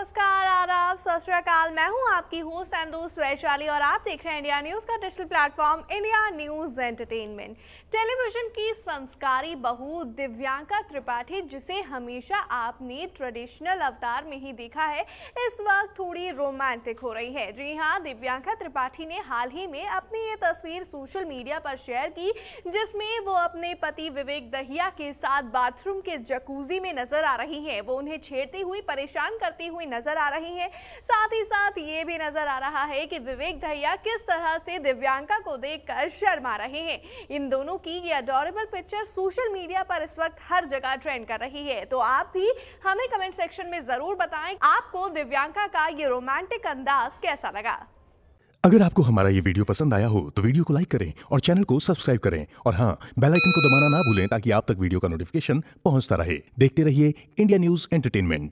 नमस्कार आदाब सत मैं हूं आपकी होस्ट एंड वैशाली और आप देख रहे हैं इंडिया न्यूज़ का digital platform India News entertainment television की संस्कारी बहू दिव्यांका त्रिपाठी जिसे हमेशा आपने ट्रेडिशनल अवतार में ही देखा है इस वक्त थोड़ी रोमांटिक हो रही है जी हाँ दिव्यांका त्रिपाठी ने हाल ही में अपनी ये तस्वीर सोशल मीडिया पर शेयर की जिसमें वो अपने पति विवेक दहिया के साथ बाथरूम के जकूजी में नजर आ रही है वो उन्हें छेड़ती हुई परेशान करती हुई नजर आ रही हैं साथ ही साथ ये भी नजर आ रहा है कि विवेक दहिया किस तरह से दिव्यांका को देखकर शर्मा रहे हैं इन दोनों की ये अडोरेबल पिक्चर सोशल मीडिया पर इस वक्त हर जगह ट्रेंड कर रही है तो आप भी हमें कमेंट सेक्शन में जरूर बताएं आपको दिव्यांका का ये रोमांटिक अंदाज कैसा लगा अगर आपको हमारा ये वीडियो पसंद आया हो तो वीडियो को लाइक करें और चैनल को सब्सक्राइब करें और हाँ बेल आइकन को दबाना ना भूलें ताकि आप तक वीडियो का नोटिफिकेशन पहुंचता रहे देखते रहिए इंडिया न्यूज एंटरटेनमेंट